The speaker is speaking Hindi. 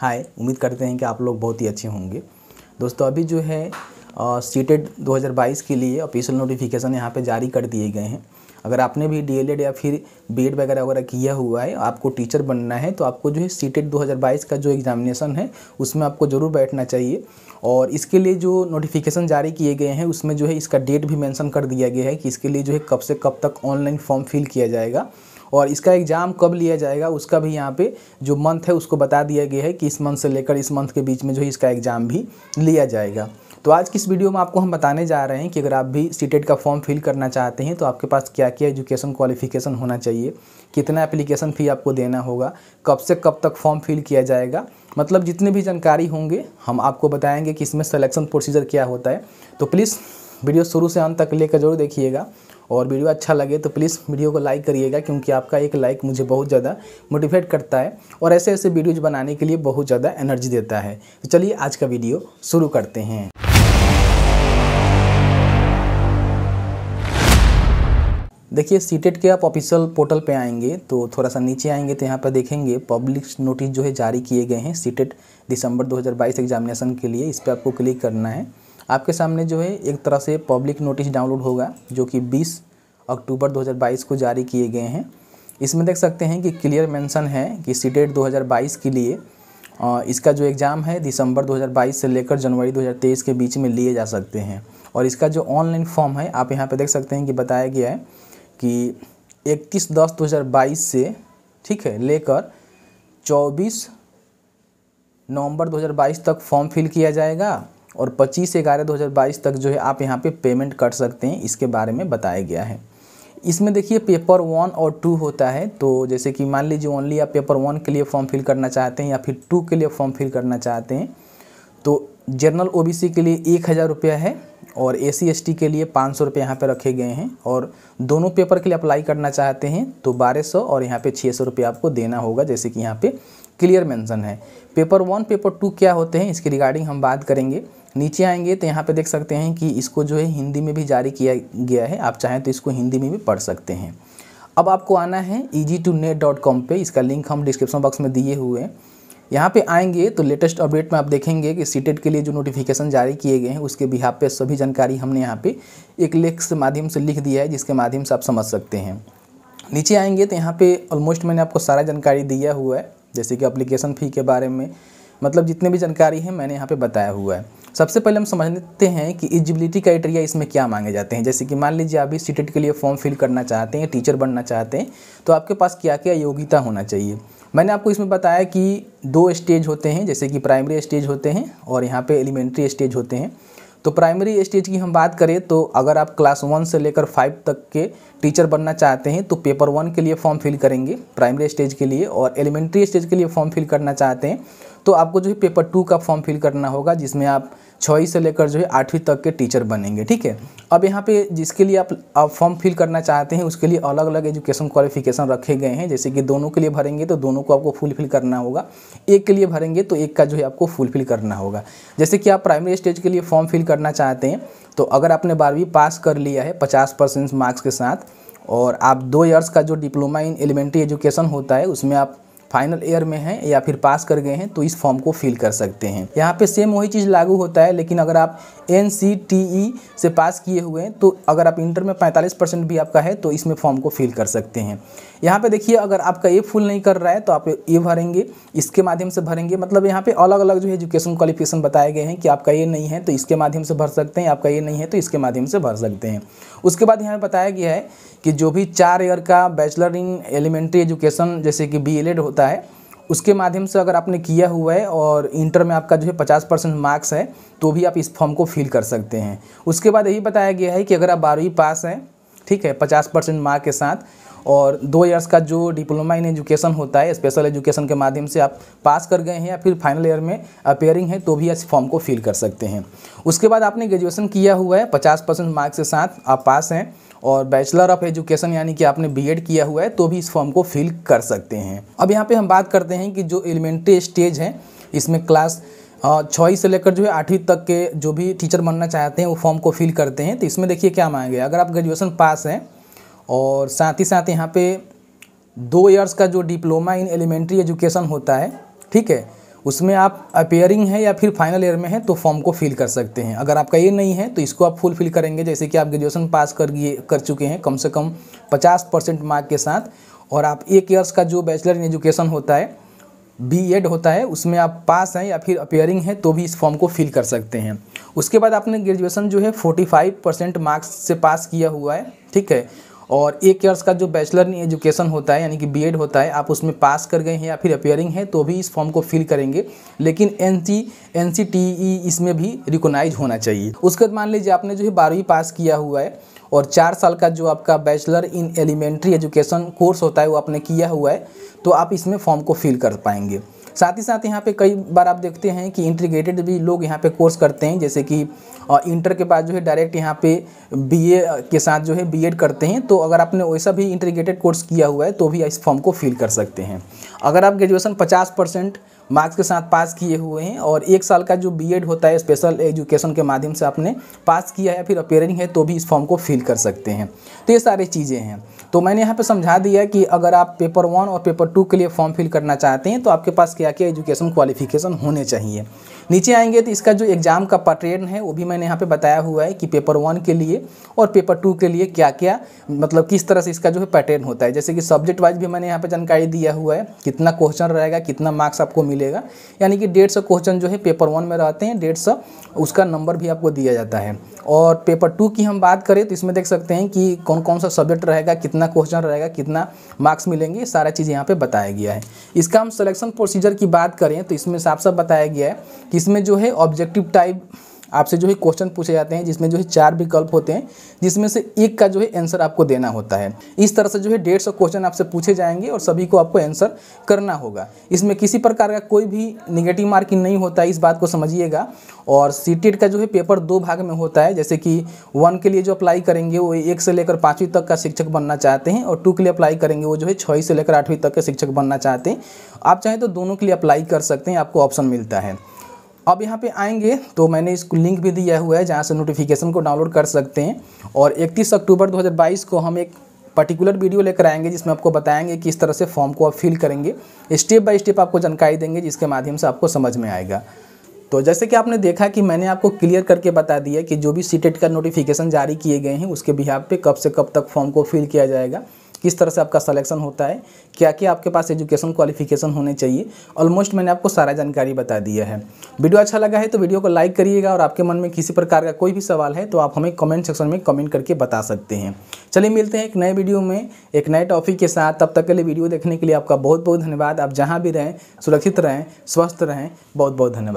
हाय उम्मीद करते हैं कि आप लोग बहुत ही अच्छे होंगे दोस्तों अभी जो है सीटेड 2022 के लिए ऑफिशियल नोटिफिकेशन यहाँ पे जारी कर दिए गए हैं अगर आपने भी डी या फिर बी वगैरह वगैरह किया हुआ है आपको टीचर बनना है तो आपको जो है सीटेड 2022 का जो एग्ज़ामिनेशन है उसमें आपको ज़रूर बैठना चाहिए और इसके लिए जो नोटिफिकेशन जारी किए गए हैं उसमें जो है इसका डेट भी मैंसन कर दिया गया है कि इसके लिए जो है कब से कब तक ऑनलाइन फॉर्म फिल किया जाएगा और इसका एग्ज़ाम कब लिया जाएगा उसका भी यहाँ पे जो मंथ है उसको बता दिया गया है कि इस मंथ से लेकर इस मंथ के बीच में जो है इसका एग्ज़ाम भी लिया जाएगा तो आज की इस वीडियो में आपको हम बताने जा रहे हैं कि अगर आप भी सीटेट e का फॉर्म फिल करना चाहते हैं तो आपके पास क्या क्या एजुकेशन क्वालिफिकेशन होना चाहिए कितना एप्लीकेशन फ़ी आपको देना होगा कब से कब तक फॉर्म फिल किया जाएगा मतलब जितने भी जानकारी होंगे हम आपको बताएंगे कि इसमें सिलेक्शन प्रोसीजर क्या होता है तो प्लीज़ वीडियो शुरू से अंत तक लेकर जरूर देखिएगा और वीडियो अच्छा लगे तो प्लीज़ वीडियो को लाइक करिएगा क्योंकि आपका एक लाइक मुझे बहुत ज़्यादा मोटिवेट करता है और ऐसे ऐसे वीडियोज़ बनाने के लिए बहुत ज़्यादा एनर्जी देता है तो चलिए आज का वीडियो शुरू करते हैं देखिए सीटेट के आप ऑफिशियल पोर्टल पे आएंगे तो थोड़ा सा नीचे आएंगे तो यहाँ पर देखेंगे पब्लिक नोटिस जो है जारी किए गए हैं सीटेट दिसंबर 2022 एग्जामिनेशन के लिए इस पर आपको क्लिक करना है आपके सामने जो है एक तरह से पब्लिक नोटिस डाउनलोड होगा जो कि 20 अक्टूबर 2022 को जारी किए गए हैं इसमें देख सकते हैं कि क्लियर मेंशन है कि सीटेट 2022 के लिए इसका जो एग्ज़ाम है दिसंबर 2022 से लेकर जनवरी 2023 के बीच में लिए जा सकते हैं और इसका जो ऑनलाइन फॉर्म है आप यहाँ पर देख सकते हैं कि बताया गया है कि इकतीस दस दो हज़ार बाईस से ठीक है लेकर चौबीस नवंबर 2022 तक फॉर्म फिल किया जाएगा और 25 ग्यारह 2022 तक जो है आप यहाँ पे पेमेंट कर सकते हैं इसके बारे में बताया गया है इसमें देखिए पेपर वन और टू होता है तो जैसे कि मान लीजिए ओनली आप पेपर वन के लिए फॉर्म फिल करना चाहते हैं या फिर टू के लिए फॉर्म फिल करना चाहते हैं तो जनरल ओ के लिए एक हज़ार रुपया है और ए सी के लिए पाँच सौ रुपये यहाँ पर रखे गए हैं और दोनों पेपर के लिए अप्लाई करना चाहते हैं तो बारह सौ और यहाँ पे छः सौ रुपये आपको देना होगा जैसे कि यहाँ पे क्लियर मेंशन है पेपर वन पेपर टू क्या होते हैं इसके रिगार्डिंग हम बात करेंगे नीचे आएंगे तो यहाँ पे देख सकते हैं कि इसको जो है हिंदी में भी जारी किया गया है आप चाहें तो इसको हिंदी में भी पढ़ सकते हैं अब आपको आना है easy to net dot com पर इसका लिंक हम डिस्क्रिप्शन बॉक्स में दिए हुए हैं यहाँ पे आएंगे तो लेटेस्ट अपडेट में आप देखेंगे कि सी e के लिए जो नोटिफिकेशन जारी किए गए हैं उसके बिहार पे सभी जानकारी हमने यहाँ पे एक लेख के माध्यम से लिख दिया है जिसके माध्यम से आप समझ सकते हैं नीचे आएंगे तो यहाँ पे ऑलमोस्ट मैंने आपको सारा जानकारी दिया हुआ है जैसे कि अप्लीकेशन फ़ी के बारे में मतलब जितने भी जानकारी है मैंने यहाँ पे बताया हुआ है सबसे पहले हम समझते हैं कि एलिजिबिलिटी क्राइटेरिया इसमें क्या मांगे जाते हैं जैसे कि मान लीजिए आप भी सी के लिए फॉर्म फिल करना चाहते हैं टीचर बनना चाहते हैं तो आपके पास क्या क्या योग्यता होना चाहिए मैंने आपको इसमें बताया कि दो स्टेज होते हैं जैसे कि प्राइमरी स्टेज होते हैं और यहाँ पर एलिमेंट्री स्टेज होते हैं तो प्राइमरी स्टेज की हम बात करें तो अगर आप क्लास वन से लेकर फाइव तक के टीचर बनना चाहते हैं तो पेपर वन के लिए फॉर्म फिल करेंगे प्राइमरी स्टेज के लिए और एलिमेंट्री स्टेज के लिए फॉर्म फिल करना चाहते हैं तो आपको जो है पेपर टू का फॉर्म फिल करना होगा जिसमें आप छः से लेकर जो है आठवीं तक के टीचर बनेंगे ठीक है अब यहाँ पे जिसके लिए आप, आप फॉर्म फिल करना चाहते हैं उसके लिए अलग अलग एजुकेशन क्वालिफिकेशन रखे गए हैं जैसे कि दोनों के लिए भरेंगे तो दोनों को आपको फुलफिल करना होगा एक के लिए भरेंगे तो एक का जो है आपको फुलफिल करना होगा जैसे कि आप प्राइमरी स्टेज के लिए फॉर्म फिल करना चाहते हैं तो अगर आपने बारहवीं पास कर लिया है पचास मार्क्स के साथ और आप दो ईयर्स का जो डिप्लोमा इन एलिमेंट्री एजुकेशन होता है उसमें आप फाइनल ईयर में हैं या फिर पास कर गए हैं तो इस फॉर्म को फिल कर सकते हैं यहाँ पे सेम वही चीज़ लागू होता है लेकिन अगर आप एन e से पास किए हुए हैं तो अगर आप इंटर में पैंतालीस परसेंट भी आपका है तो इसमें फॉर्म को फिल कर सकते हैं यहाँ पे देखिए अगर आपका ये फुल नहीं कर रहा है तो आप ये भरेंगे इसके माध्यम से भरेंगे मतलब यहाँ पे अलग अलग जो है एजुकेशन क्वालिफिकेशन बताए गए हैं कि आपका ये नहीं है तो इसके माध्यम से भर सकते हैं आपका ये नहीं है तो इसके माध्यम से भर सकते हैं उसके बाद यहाँ पर बताया गया है कि जो भी चार ईयर का बैचलर इन एलिमेंट्री एजुकेशन जैसे कि बी होता होता है उसके माध्यम से अगर आपने किया हुआ है और इंटर में आपका जो है पचास परसेंट मार्क्स है तो भी आप इस फॉर्म को फिल कर सकते हैं उसके बाद यही बताया गया है कि अगर आप बारहवीं पास हैं ठीक है पचास परसेंट मार्क के साथ और दो ईयर्स का जो डिप्लोमा इन एजुकेशन होता है स्पेशल एजुकेशन के माध्यम से आप पास कर गए हैं या फिर फाइनल ईयर में अपेयरिंग है तो भी इस फॉर्म को फिल कर सकते हैं उसके बाद आपने ग्रेजुएशन किया हुआ है पचास परसेंट मार्क्स के साथ आप पास हैं और बैचलर ऑफ एजुकेशन यानी कि आपने बीएड किया हुआ है तो भी इस फॉर्म को फिल कर सकते हैं अब यहाँ पे हम बात करते हैं कि जो एलिमेंट्री स्टेज है इसमें क्लास छः से लेकर जो है आठवीं तक के जो भी टीचर बनना चाहते हैं वो फॉर्म को फिल करते हैं तो इसमें देखिए क्या मांगे अगर आप ग्रेजुएशन पास हैं और साथ ही साथ यहाँ पे दो ईयर्स का जो डिप्लोमा इन एलिमेंट्री एजुकेशन होता है ठीक है उसमें आप अपेयरिंग है या फिर फाइनल ईयर में है तो फॉर्म को फिल कर सकते हैं अगर आपका ये नहीं है तो इसको आप फुल फिल करेंगे जैसे कि आप ग्रेजुएशन पास कर गए कर चुके हैं कम से कम 50 परसेंट मार्क के साथ और आप एक ईयर्स का जो बैचलर इन एजुकेशन होता है बी एड होता है उसमें आप पास हैं या फिर अपेयरिंग है तो भी इस फॉर्म को फिल कर सकते हैं उसके बाद आपने ग्रेजुएसन जो है फोर्टी परसेंट मार्क्स से पास किया हुआ है ठीक है और एक ईयर्स का जो बैचलर इन एजुकेशन होता है यानी कि बीएड होता है आप उसमें पास कर गए हैं या फिर अपेयरिंग है तो भी इस फॉर्म को फिल करेंगे लेकिन N C N C T E इसमें भी रिकोनाइज होना चाहिए उसके बाद मान लीजिए आपने जो है बारहवीं पास किया हुआ है और चार साल का जो आपका bachelor in elementary education course होता है वो आपने किया हुआ है तो आप इसमें फॉर्म को फिल कर पाएंगे साथ ही साथ यहाँ पे कई बार आप देखते हैं कि इंटीग्रेटेड भी लोग यहाँ पे कोर्स करते हैं जैसे कि इंटर के बाद जो है डायरेक्ट यहाँ पे बीए के साथ जो है बीएड करते हैं तो अगर आपने वैसा भी इंटीग्रेटेड कोर्स किया हुआ है तो भी इस फॉर्म को फिल कर सकते हैं अगर आप ग्रेजुएसन पचास परसेंट मार्क्स के साथ पास किए हुए हैं और एक साल का जो बीएड होता है स्पेशल एजुकेशन के माध्यम से आपने पास किया है फिर अपेयरिंग है तो भी इस फॉर्म को फिल कर सकते हैं तो ये सारी चीज़ें हैं तो मैंने यहाँ पे समझा दिया कि अगर आप पेपर वन और पेपर टू के लिए फॉर्म फिल करना चाहते हैं तो आपके पास क्या क्या एजुकेशन क्वालिफिकेशन होने चाहिए नीचे आएंगे तो इसका जो एग्ज़ाम का पैटर्न है वो भी मैंने यहाँ पे बताया हुआ है कि पेपर वन के लिए और पेपर टू के लिए क्या क्या मतलब किस तरह से इसका जो है पैटर्न होता है जैसे कि सब्जेक्ट वाइज भी मैंने यहाँ पे जानकारी दिया हुआ है कितना क्वेश्चन रहेगा कितना मार्क्स आपको मिलेगा यानी कि डेढ़ सौ क्वेश्चन जो है पेपर वन में रहते हैं डेढ़ सौ उसका नंबर भी आपको दिया जाता है और पेपर टू की हम बात करें तो इसमें देख सकते हैं कि कौन कौन सा सब्जेक्ट रहेगा कितना क्वेश्चन रहेगा कितना मार्क्स मिलेंगे सारा चीज़ यहाँ पर बताया गया है इसका हम सलेक्शन प्रोसीजर की बात करें तो इसमें साफ साफ बताया गया है कि इसमें जो है ऑब्जेक्टिव टाइप आपसे जो है क्वेश्चन पूछे जाते हैं जिसमें जो है चार विकल्प होते हैं जिसमें से एक का जो है आंसर आपको देना होता है इस तरह से जो है डेढ़ सौ क्वेश्चन आपसे पूछे जाएंगे और सभी को आपको आंसर करना होगा इसमें किसी प्रकार का कोई भी निगेटिव मार्किंग नहीं होता है इस बात को समझिएगा और सी e का जो है पेपर दो भाग में होता है जैसे कि वन के लिए जो अप्लाई करेंगे वो एक से लेकर पाँचवीं तक का शिक्षक बनना चाहते हैं और टू के लिए अप्लाई करेंगे वो जो है छः से लेकर आठवीं तक के शिक्षक बनना चाहते हैं आप चाहें तो दोनों के लिए अप्लाई कर सकते हैं आपको ऑप्शन मिलता है अब यहाँ पे आएंगे तो मैंने इसको लिंक भी दिया हुआ है जहाँ से नोटिफिकेशन को डाउनलोड कर सकते हैं और 31 अक्टूबर 2022 को हम एक पर्टिकुलर वीडियो लेकर आएंगे जिसमें आपको बताएंगे कि इस तरह से फॉर्म को आप फिल करेंगे स्टेप बाय स्टेप आपको जानकारी देंगे जिसके माध्यम से आपको समझ में आएगा तो जैसे कि आपने देखा कि मैंने आपको क्लियर करके बता दिया कि जो भी सीटेट का नोटिफिकेशन जारी किए गए हैं उसके बिहार पर कब से कब तक फॉर्म को फिल किया जाएगा किस तरह से आपका सलेक्शन होता है क्या क्या आपके पास एजुकेशन क्वालिफिकेशन होने चाहिए ऑलमोस्ट मैंने आपको सारा जानकारी बता दिया है वीडियो अच्छा लगा है तो वीडियो को लाइक करिएगा और आपके मन में किसी प्रकार का कोई भी सवाल है तो आप हमें कमेंट सेक्शन में कमेंट करके बता सकते हैं चलिए मिलते हैं एक नए वीडियो में एक नए टॉपिक के साथ तब तक के लिए वीडियो देखने के लिए आपका बहुत बहुत धन्यवाद आप जहाँ भी रहें सुरक्षित रहें स्वस्थ रहें बहुत बहुत धन्यवाद